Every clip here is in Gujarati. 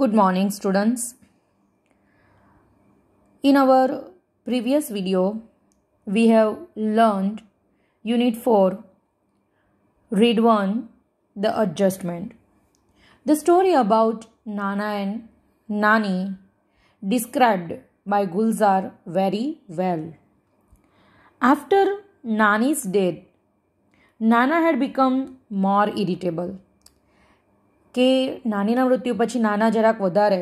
Good morning students. In our previous video, we have learned Unit 4, Read 1, The Adjustment. The story about Nana and Nani described by Gulzar very well. After Nani's death, Nana had become more irritable કે નાનીના મૃત્યુ પછી નાના જરાક વધારે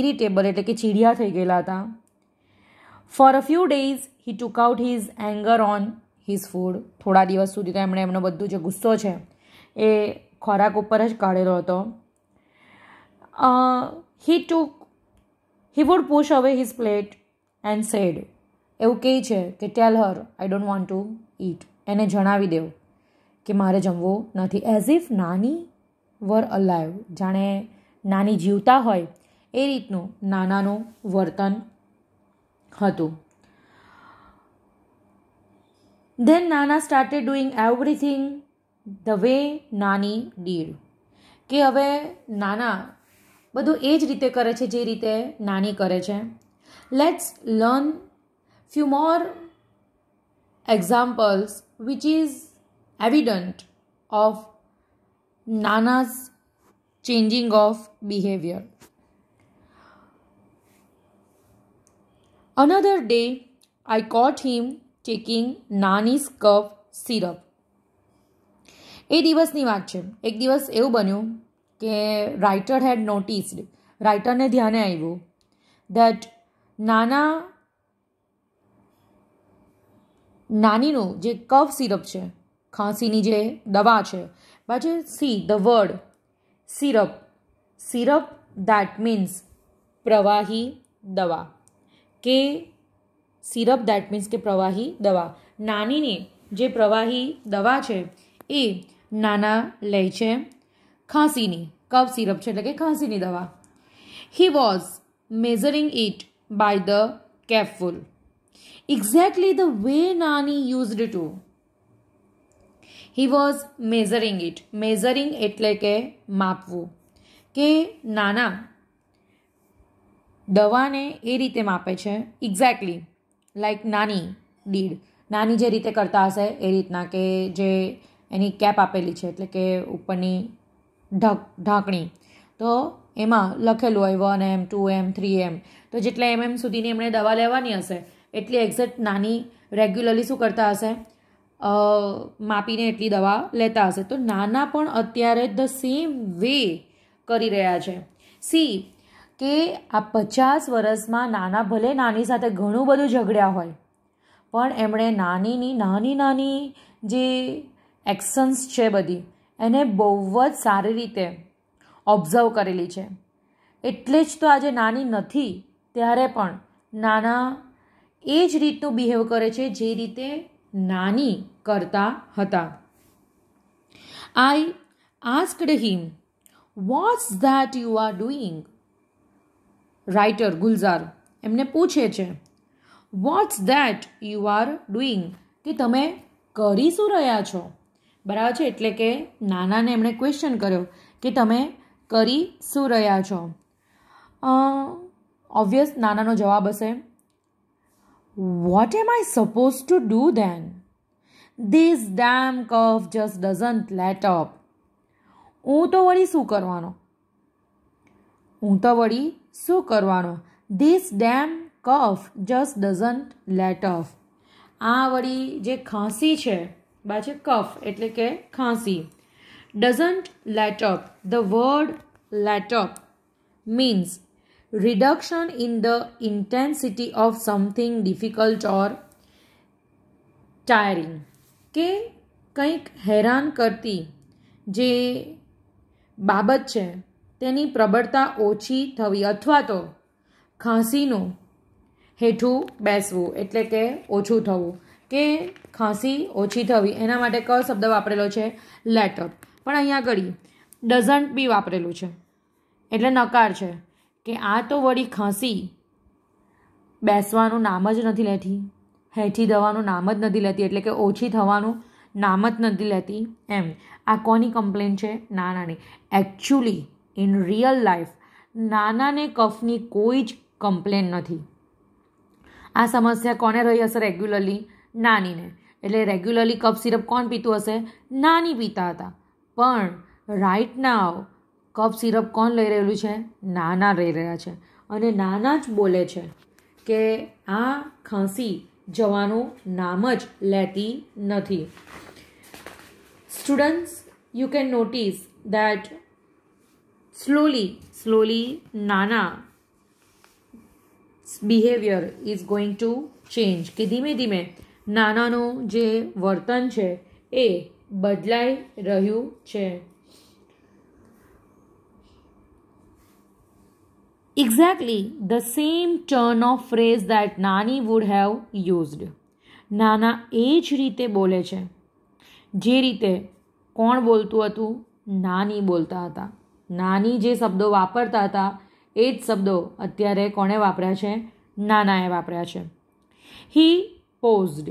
ઇરિટેબલ એટલે કે ચીડિયા થઈ ગયેલા હતા for a few days he took out his anger on his food થોડા દિવસ સુધી તો એમણે એમનો બધું જે ગુસ્સો છે એ ખોરાક ઉપર જ કાઢેલો હતો he took he would push away his plate and said એવું કહે છે કે tell her I don't want to eat એને જણાવી દેવું કે મારે જમવું નથી એઝ ઇફ નાની વર અલાયવ જાણે નાની જીવતા હોય એ રીતનું નાનાનું વર્તન હતું ધેન નાના started doing everything the way નાની ડીડ કે હવે નાના બધું એ જ રીતે કરે છે જે રીતે નાની કરે છે let's learn few more examples which is evident of નાનાઝ changing of behaviour another day I caught him checking નાનીસ કપ સિરપ એ દિવસની વાત છે એક દિવસ એવું બન્યું કે રાઇટર હેડ નોટિસ્ડ રાઇટરને ધ્યાને આવ્યું દેટ નાના નાનીનું જે કફ સિરપ છે ખાંસીની જે દવા છે પાછે see the word syrup syrup that means પ્રવાહી દવા કે સિરપ દેટ મીન્સ કે પ્રવાહી દવા નાનીની જે પ્રવાહી દવા છે એ નાના લે છે ખાંસીની કફ સિરપ છે એટલે કે ખાંસીની દવા he was measuring it by the careful exactly the way નાની used to he was measuring it measuring એટલે કે માપવું કે નાના દવાને એ રીતે માપે છે એક્ઝેક્ટલી લાઈક નાની દીડ નાની જે રીતે કરતા હશે એ રીતના કે જે એની કેપ આપેલી છે એટલે કે ઉપરની ઢાંક ઢાંકણી તો એમાં લખેલું હોય one M two M three M તો જેટલા એમ એમ સુધીની એમણે દવા લેવાની હશે એટલી એક્ઝેક્ટ નાની રેગ્યુલરલી શું કરતા હશે માપીને એટલી દવા લેતા હશે તો નાના પણ અત્યારે ધ સેમ વે કરી રહ્યા છે સી કે આ પચાસ વર્ષમાં નાના ભલે નાની સાથે ઘણું બધું ઝઘડ્યા હોય પણ એમણે નાનીની નાની નાની જે એક્શન્સ છે બધી એને બહુ જ સારી રીતે ઓબ્ઝર્વ કરેલી છે એટલે જ તો આજે નાની નથી ત્યારે પણ નાના એ જ રીતનું બિહેવ કરે છે જે રીતે નાની કરતા હતા I asked him what's that you are doing writer Gulzar એમને પૂછે છે what's that you are doing કે તમે કરી શું રહ્યા છો બરાબર છે એટલે કે નાનાને એમણે ક્વેશ્ચન કર્યો કે તમે કરી શું રહ્યા છો ઓબ્વિયસ નાનાનો જવાબ હશે What am I supposed to do then? This damn curve just doesn't let up. હું તો વળી શું કરવાનો હું તો વળી શું કરવાનો this damn cough just doesn't let off આ વળી જે ખાંસી છે બા છે કફ એટલે કે ખાંસી doesn't let up the word let up means reduction in the intensity of something difficult or tiring કે કંઈક હેરાન કરતી જે બાબત છે તેની પ્રબળતા ઓછી થવી અથવા તો ખાંસીનું હેઠું બેસવું એટલે કે ઓછું થવું કે ખાંસી ઓછી થવી એના માટે કયો શબ્દ વાપરેલો છે લેટઅપ પણ અહીંયા આગળ ડઝન્ટ બી વાપરેલું છે એટલે નકાર છે કે આ તો વળી ખાંસી બેસવાનું નામ જ નથી લેતી હેઠી દવાનું નામ જ નથી લેતી એટલે કે ઓછી થવાનું નામ જ નથી લેતી એમ આ કોની કમ્પ્લેન છે નાનાની એકચ્યુઅલી ઇન રિયલ લાઈફ નાનાને કફની કોઈ જ કમ્પ્લેન નથી આ સમસ્યા કોને રહી હશે રેગ્યુલરલી નાનીને એટલે રેગ્યુલરલી કફ સિરપ કોણ પીતું હશે નાની પીતા હતા પણ રાઈટ નાવ કફ સિરપ કોણ લઈ રહેલું છે નાના લઈ રહ્યા છે અને નાના જ બોલે છે કે આ ખાંસી જવાનું નામ જ લેતી નથી students you can notice that slowly slowly નાના behaviour is going to change કે ધીમે ધીમે નાનાનું જે વર્તન છે એ બદલાઈ રહ્યું છે Exactly the same turn of phrase that Nani would have used. નાના એ જ રીતે બોલે છે જે રીતે કોણ બોલતું હતું નાની બોલતા હતા નાની જે શબ્દો વાપરતા હતા એ જ શબ્દો અત્યારે કોણે વાપર્યા છે નાનાએ વાપર્યા છે he paused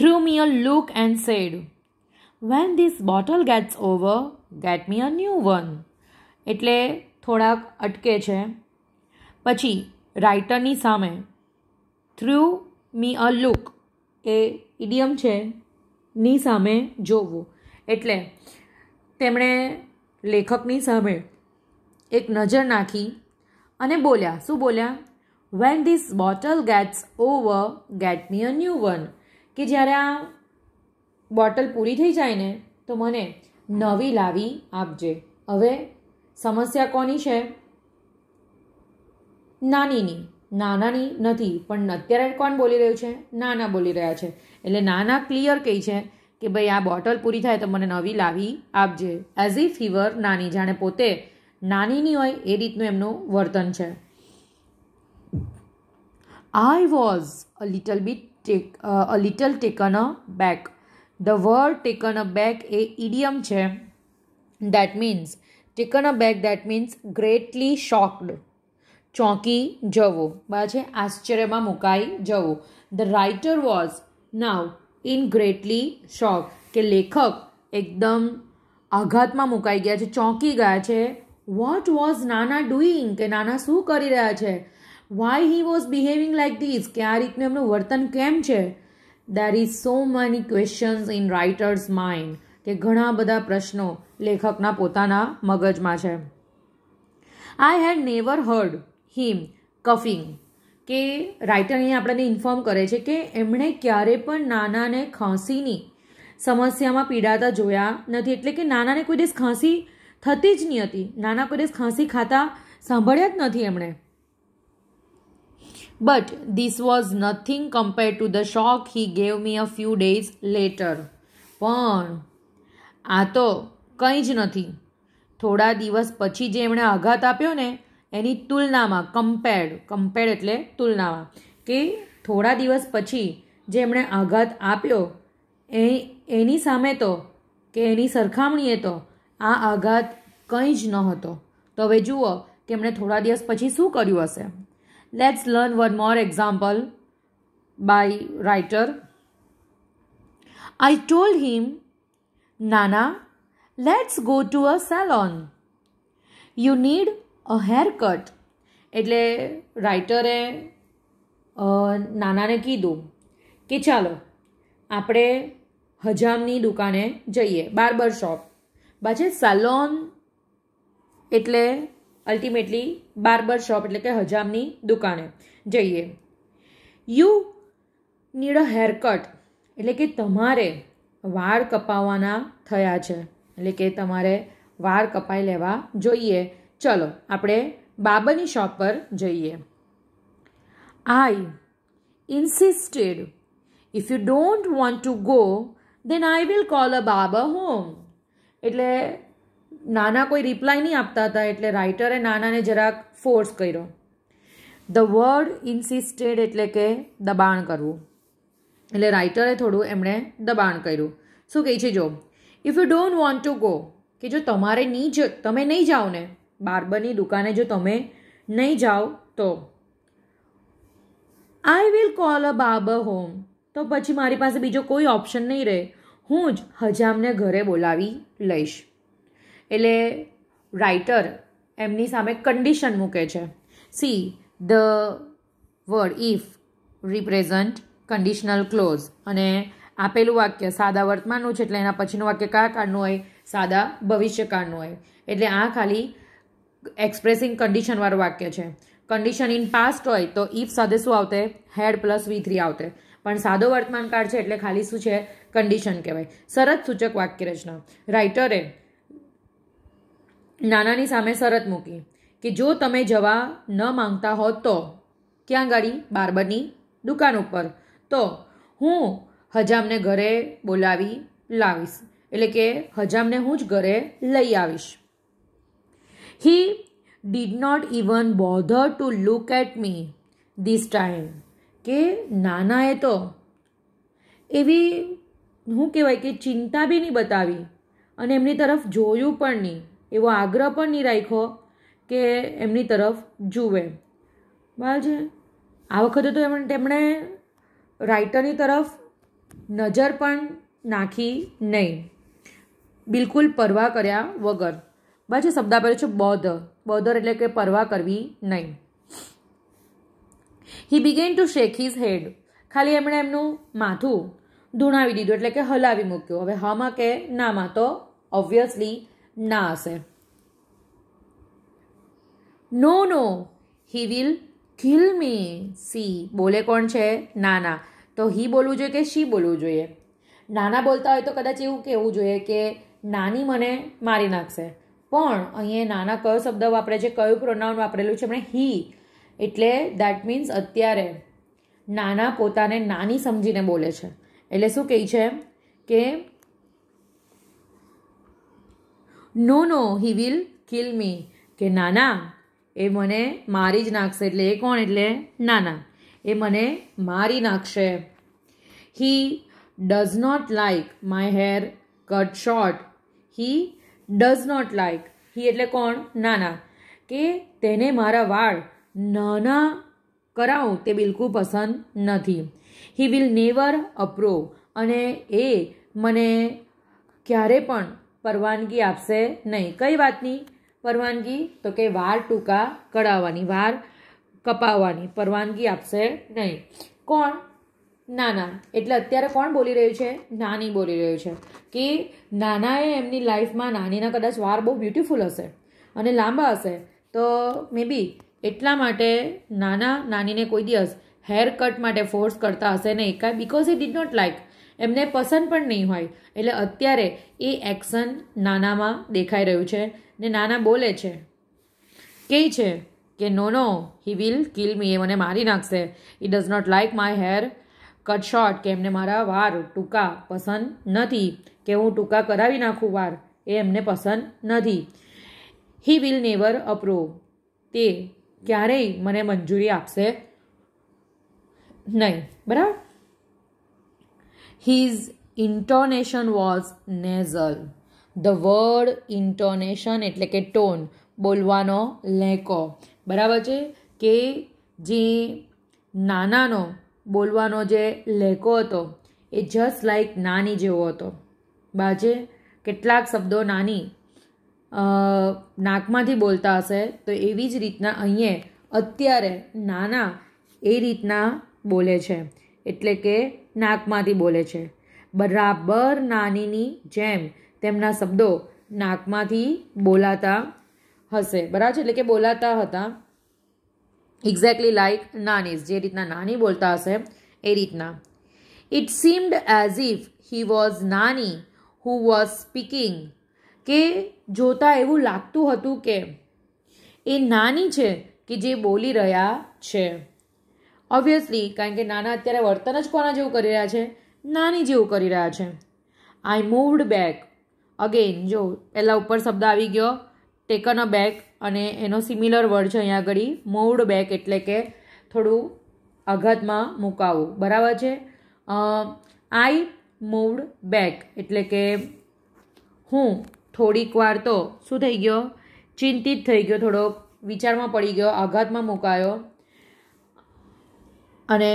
threw me a look and said when this bottle gets over get me a new one એટલે થોડાક અટકે છે પછી રાઇટરની સામે through me a look A idiom છે ની સામે જોવું એટલે તેમણે લેખકની સામે એક નજર નાખી અને બોલ્યા શું બોલ્યા when this bottle gets over get me a new one કે જ્યારે આ બોટલ પૂરી થઈ જાય ને તો મને નવી લાવી આપજે હવે સમસ્યા કોની છે નાનીની નાનાની નથી પણ અત્યારે કોણ બોલી રહ્યું છે નાના બોલી રહ્યા છે એટલે નાના ક્લિયર કહી છે કે ભાઈ આ બોટલ પૂરી થાય તો મને નવી લાવી આપજે એઝ ઇ ફીવર નાની જાણે પોતે નાનીની હોય એ રીતનું એમનું વર્તન છે I was a little bit take a little taken aback the word taken aback એ ઇડિયમ છે that means taken aback that means greatly shocked ચોંકી જવો બા છે આશ્ચર્યમાં મુકાઈ જવું the writer was now in greatly shock કે લેખક એકદમ આઘાતમાં મુકાઈ ગયા છે ચોંકી ગયા છે વોટ વોઝ નાના ડુઈંગ કે નાના શું કરી રહ્યા છે why he was behaving like this કે આ રીતનું એમનું વર્તન કેમ છે there is so many questions in writer's mind કે ઘણા બધા પ્રશ્નો લેખકના પોતાના મગજમાં છે I had never heard him coughing કે રાઇટર અહીંયા આપણને ઇન્ફોર્મ કરે છે કે એમણે ક્યારે પણ નાનાને ખાંસીની સમસ્યામાં પીડાતા જોયા નથી એટલે કે નાનાને કોઈ દિવસ ખાંસી થતી જ નહીં હતી નાના કોઈ દિવસ ખાંસી ખાતા સાંભળ્યા જ નથી એમણે but this was nothing compare to the shock he gave me a few days later પણ આ તો કંઈ જ નથી થોડા દિવસ પછી જે એમણે આઘાત આપ્યો ને એની તુલનામાં કમ્પેર્ડ કમ્પેર્ડ એટલે તુલનામાં કે થોડા દિવસ પછી જે એમણે આઘાત આપ્યો એ એની સામે તો કે એની સરખામણીએ તો આ આઘાત કંઈ જ ન હતો તો હવે જુઓ કે એમણે થોડા દિવસ પછી શું કર્યું હશે let's learn one more example by writer I told him નાના let's go to a salon you need a haircut એટલે રાઇટરે નાનાને કીધું કે ચાલો આપણે હજામની દુકાને જઈએ બાર્બર શોપ પાછે સેલોન એટલે અલ્ટિમેટલી બાર્બર શોપ એટલે કે હજામની દુકાને જઈએ you need a haircut એટલે કે તમારે વાળ કપાવવાના થયા છે એટલે કે તમારે વાળ કપાઈ લેવા જોઈએ ચલો આપણે બાબાની શોપ પર જઈએ I insisted if you don't want to go then I will call a બાબા હોમ એટલે નાના કોઈ રિપ્લાય નહીં આપતા હતા એટલે રાઇટરે નાનાને જરાક ફોર્સ કર્યો ધ વર્ડ ઇન્સિસ્ટેડ એટલે કે દબાણ કરવું એટલે રાઇટરે થોડું એમણે દબાણ કર્યું શું કહે છે જો if you don't want to go કે જો તમારે નહીં જ તમે નહીં જાઓ ને બાર્બરની દુકાને જો તમે નહીં જાઓ તો I will call a barber home તો પછી મારી પાસે બીજો કોઈ ઓપ્શન નહીં રહે હું જ હજામને ઘરે બોલાવી લઈશ એટલે રાઇટર એમની સામે કન્ડિશન મૂકે છે see the word if represent conditional clause અને આપેલું વાક્ય સાદા વર્તમાનનું છે એટલે એના પછીનું વાક્ય કયા કાળનું હોય સાદા ભવિષ્યકાળનું હોય એટલે આ ખાલી એક્સપ્રેસિંગ કન્ડિશનવાળું વાક્ય છે કન્ડિશન ઇન પાસ્ટ હોય તો ઇફ સાથે શું આવતે હેડ પ્લસ વી થ્રી આવતે પણ સાદો વર્તમાન વર્તમાનકાળ છે એટલે ખાલી શું છે કન્ડિશન કહેવાય શરત સૂચક વાક્ય રચના રાઇટરે નાનાની સામે શરત મૂકી કે જો તમે જવા ન માંગતા હો તો ક્યાં ગાડી બાર્બરની દુકાન ઉપર તો હું હજામને ઘરે બોલાવી લાવીશ એટલે કે હજામને હું જ ઘરે લઈ આવીશ he did not even bother to look at me this time કે નાનાએ તો એવી હું કહેવાય કે ચિંતા બી નહીં બતાવી અને એમની તરફ જોયું પણ નહીં એવો આગ્રહ પણ નહીં રાખ્યો કે એમની તરફ જુએ બરાબર છે આ વખતે તો એમણે તેમણે રાઇટરની તરફ નજર પણ નાખી નહીં બિલકુલ પરવા કર્યા વગર બાજુ શબ્દ આપેલો છે બોધર બોધર એટલે કે પરવા કરવી નહીં he began to shake his head ખાલી એમણે એમનું માથું ધૂણાવી દીધું એટલે કે હલાવી મૂક્યું હવે હમાં કે નામાં તો ઓબ્વિયસલી ના હશે no no he will kill me see બોલે કોણ છે ના ના તો હી બોલવું જોઈએ કે શી બોલવું જોઈએ નાના બોલતા હોય તો કદાચ એવું કહેવું જોઈએ કે નાની મને મારી નાખશે પણ અહીંયા નાના કયો શબ્દ વાપરે છે કયું પ્રોનાઉન વાપરેલું છે એમણે હી એટલે દેટ મીન્સ અત્યારે નાના પોતાને નાની સમજીને બોલે છે એટલે શું કહે છે કે નો નો હી વિલ કિલ મી કે નાના એ મને મારી જ નાખશે એટલે એ કોણ એટલે નાના એ મને મારી નાખશે he does not like my haircut short he does not like he એટલે કોણ નાના કે તેને મારા વાળ નાના કરાવું તે બિલકુલ પસંદ નથી હી વિલ નેવર અપ્રૂવ અને એ મને ક્યારે પણ પરવાનગી આપશે નહીં કઈ વાતની પરવાનગી તો કે વાળ ટૂંકા કઢાવવાની વાળ કપાવવાની પરવાનગી આપશે નહીં કોણ નાના એટલે અત્યારે કોણ બોલી રહ્યું છે નાની બોલી રહ્યું છે કે નાનાએ એમની લાઈફમાં નાનીના કદાચ વાર બહુ બ્યુટિફુલ હશે અને લાંબા હશે તો મે બી એટલા માટે નાના નાનીને કોઈ દિવસ હેર કટ માટે ફોર્સ કરતા હશે નહીં કાંઈ because he did not like એમને પસંદ પણ નહીં હોય એટલે અત્યારે એ એક્શન નાનામાં દેખાઈ રહ્યું છે ને નાના બોલે છે કે છે કે નો નો હી વિલ કિલ મી એ મને મારી નાખશે he does not like my haircut short કે એમને મારા વાર ટૂંકા પસંદ નથી કે હું ટૂંકા કરાવી નાખું વાર એ એમને પસંદ નથી હી વિલ નેવર અપ્રૂવ તે ક્યારેય મને મંજૂરી આપશે નહીં બરાબર his intonation was nasal the word intonation એટલે કે ટોન બોલવાનો લેકો બરાબર છે કે જે નાનાનો બોલવાનો જે લહેકો હતો એ જસ્ટ લાઈક નાની જેવો હતો બાજે કેટલાક શબ્દો નાની નાકમાંથી બોલતા હશે તો એવી જ રીતના અહીંયા અત્યારે નાના એ રીતના બોલે છે એટલે કે નાકમાંથી બોલે છે બરાબર નાનીની જેમ તેમના શબ્દો નાકમાંથી બોલાતા હશે બરાબર એટલે કે બોલાતા હતા એક્ઝેક્ટલી લાઇક નાનીઝ જે રીતના નાની બોલતા હશે એ રીતના it seemed as if he was નાની હુ વોઝ સ્પીકિંગ કે જોતાં એવું લાગતું હતું કે એ નાની છે કે જે બોલી રહ્યા છે ઓબ્વિયસલી કારણ કે નાના અત્યારે વર્તન જ કોના જેવું કરી રહ્યા છે નાની જેવું કરી રહ્યા છે આઈ મૂવડ બેક અગેન જો પહેલાં ઉપર શબ્દ આવી ગયો ટેકન અ બેક અને એનો સિમિલર વર્ડ છે અહીંયા આગળ મોવડ બેક એટલે કે થોડું આઘાતમાં મુકાવવું બરાબર છે આઈ મૂવડ બેક એટલે કે હું થોડીક વાર તો શું થઈ ગયો ચિંતિત થઈ ગયો થોડોક વિચારમાં પડી ગયો આઘાતમાં મુકાયો અને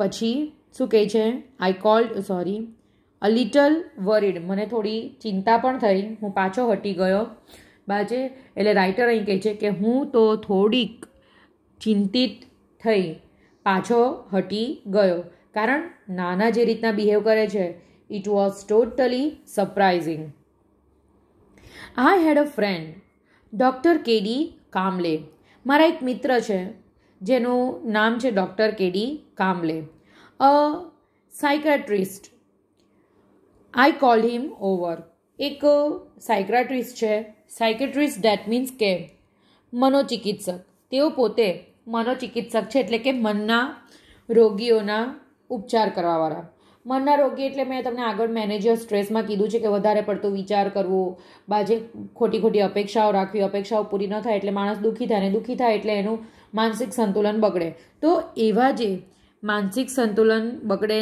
પછી શું કહે છે I called sorry a little worried મને થોડી ચિંતા પણ થઈ હું પાછો હટી ગયો બાજે એટલે રાઇટર અહીં કહે છે કે હું તો થોડીક ચિંતિત થઈ પાછો હટી ગયો કારણ નાના જે રીતના બિહેવ કરે છે it was totally surprising I had a friend doctor KD Kamle મારા એક મિત્ર છે જેનું નામ છે doctor KD Kamle a psychiatrist I call him over એક સાયક્રાટ્રિસ્ટ છે સાયકેટ્રિસ્ટ ડેટ મીન્સ કે મનોચિકિત્સક તેઓ પોતે મનોચિકિત્સક છે એટલે કે મનના રોગીઓના ઉપચાર કરવાવાળા મનના રોગી એટલે મેં તમને આગળ મેનેજર સ્ટ્રેસમાં કીધું છે કે વધારે પડતો વિચાર કરવો બાજે ખોટી ખોટી અપેક્ષાઓ રાખવી અપેક્ષાઓ પૂરી ન થાય એટલે માણસ દુઃખી થાય અને દુઃખી થાય એટલે એનું માનસિક સંતુલન બગડે તો એવા જે માનસિક સંતુલન બગડે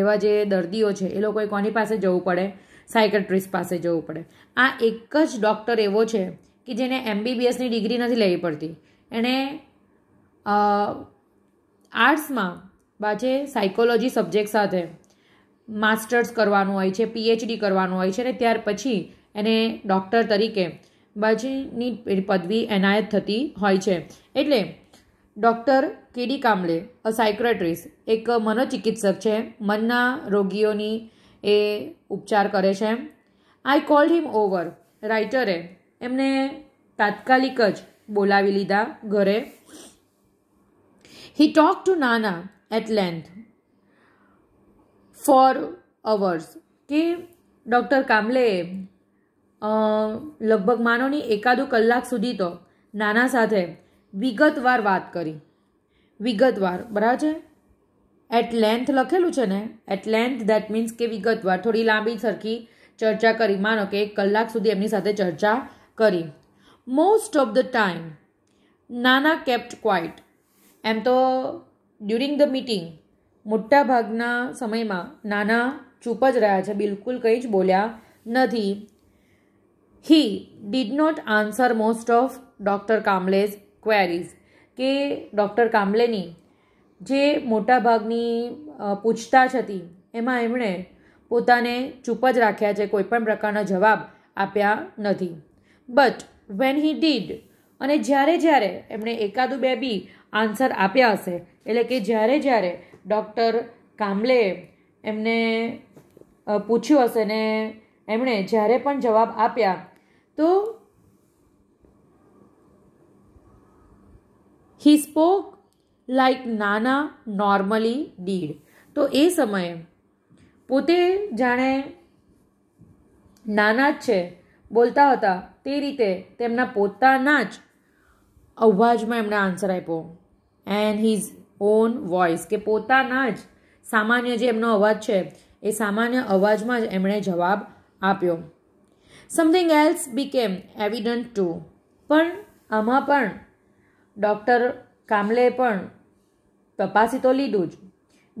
એવા જે દર્દીઓ છે એ લોકોએ કોની પાસે જવું પડે સાયકટ્રિસ્ટ પાસે જવું પડે આ એક જ ડૉક્ટર એવો છે કે જેને એમબીબીએસની ડિગ્રી નથી લેવી પડતી એણે આર્ટ્સમાં પાછે સાયકોલોજી સબ્જેક્ટ સાથે માસ્ટર્સ કરવાનું હોય છે પીએચડી કરવાનું હોય છે અને ત્યાર પછી એને ડૉક્ટર તરીકે બાજીની પદવી એનાયત થતી હોય છે એટલે ડૉક્ટર કેડી કામલે અ સાયક્રેટરીસ એક મનોચિકિત્સક છે મનના રોગીઓની એ ઉપચાર કરે છે એમ આઈ કોલ્ડ હિમ ઓવર રાઇટરે એમને તાત્કાલિક જ બોલાવી લીધા ઘરે હી ટોક ટુ નાના એટ લેન્થ ફોર અવર્સ કે ડૉક્ટર કામલે લગભગ માનોની એકાદો કલાક સુધી તો નાના સાથે વિગતવાર વાત કરી વિગતવાર બરાબર છે એટ લેન્થ લખેલું છે ને એટ લેન્થ દેટ મીન્સ કે વિગતવાર થોડી લાંબી સરખી ચર્ચા કરી માનો કે એક કલાક સુધી એમની સાથે ચર્ચા કરી મોસ્ટ ઓફ ધ ટાઈમ નાના કેપ્ટ ક્વાઇટ એમ તો ડ્યુરિંગ ધ મિટિંગ મોટા ભાગના સમયમાં નાના ચૂપ જ રહ્યા છે બિલકુલ કંઈ જ બોલ્યા નથી he did not answer most of doctor Kamle's queries કે ડૉક્ટર કામલેની જે મોટાભાગની પૂછતાછ હતી એમાં એમણે પોતાને ચૂપ જ રાખ્યા છે કોઈ પણ પ્રકારના જવાબ આપ્યા નથી બટ વેન હી ડીડ અને જ્યારે જ્યારે એમણે એકાદું બે બી આન્સર આપ્યા હશે એટલે કે જ્યારે જ્યારે ડૉક્ટર કામલે એમને પૂછ્યું હશે ને એમણે જ્યારે પણ જવાબ આપ્યા તો હી સ્પોક લાઈક નાના નોર્મલી ડીડ તો એ સમયે પોતે જાણે નાના જ છે બોલતા હતા તે રીતે તેમના પોતાના જ અવાજમાં એમણે આન્સર આપ્યો એન્ડ હિઝ ઓન વોઇસ કે પોતાના જ સામાન્ય જે એમનો અવાજ છે એ સામાન્ય અવાજમાં જ એમણે જવાબ આપ્યો something else became evident to પણ આમાં પણ ડૉક્ટર કામલે પણ તપાસી તો લીધું જ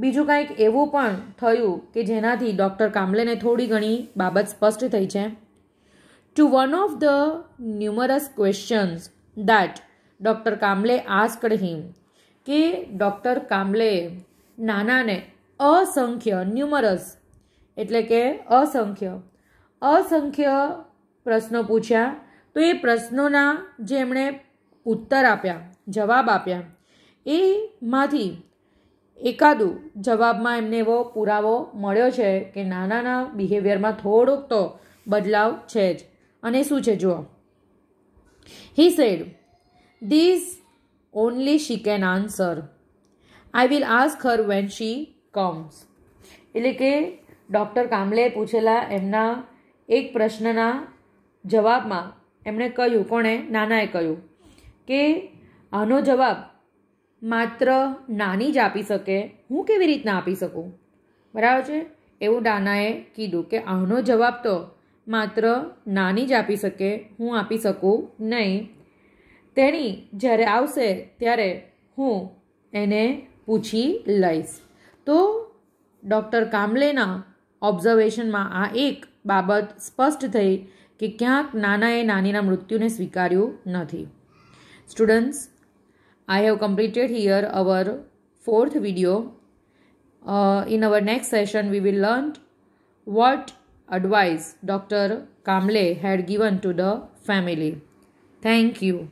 બીજું કાંઈક એવું પણ થયું કે જેનાથી ડૉક્ટર કામલેને થોડી ઘણી બાબત સ્પષ્ટ થઈ છે to one of the numerous questions that doctor Kamle asked him કે ડૉક્ટર કામલે નાનાને અસંખ્ય ન્યુમરસ એટલે કે અસંખ્ય અસંખ્ય પ્રશ્નો પૂછ્યા તો એ પ્રશ્નોના જે એમણે ઉત્તર આપ્યા જવાબ આપ્યા એમાંથી એકાદું જવાબમાં એમને એવો પુરાવો મળ્યો છે કે નાના બિહેવિયરમાં થોડોક તો બદલાવ છે જ અને શું છે જુઓ he said these only she can answer I will ask her when she comes એટલે કે ડૉક્ટર કામલે પૂછેલા એમના એક પ્રશ્નના જવાબમાં એમણે કહ્યું કોણે નાનાએ કહ્યું કે આનો જવાબ માત્ર નાની જ આપી શકે હું કેવી રીતના આપી શકું બરાબર છે એવું ડાનાએ કીધું કે આનો જવાબ તો માત્ર નાની જ આપી શકે હું આપી શકું નહીં તેણી જ્યારે આવશે ત્યારે હું એને પૂછી લઈશ તો ડૉક્ટર કામલેના ઓબ્ઝર્વેશનમાં આ એક બાબત સ્પષ્ટ થઈ કે ક્યાંક નાનાએ નાનીના મૃત્યુને સ્વીકાર્યું નથી Students, I have completed here our fourth video. Uh, in our next session, we will learn what advice Dr. Kamle had given to the family. Thank you.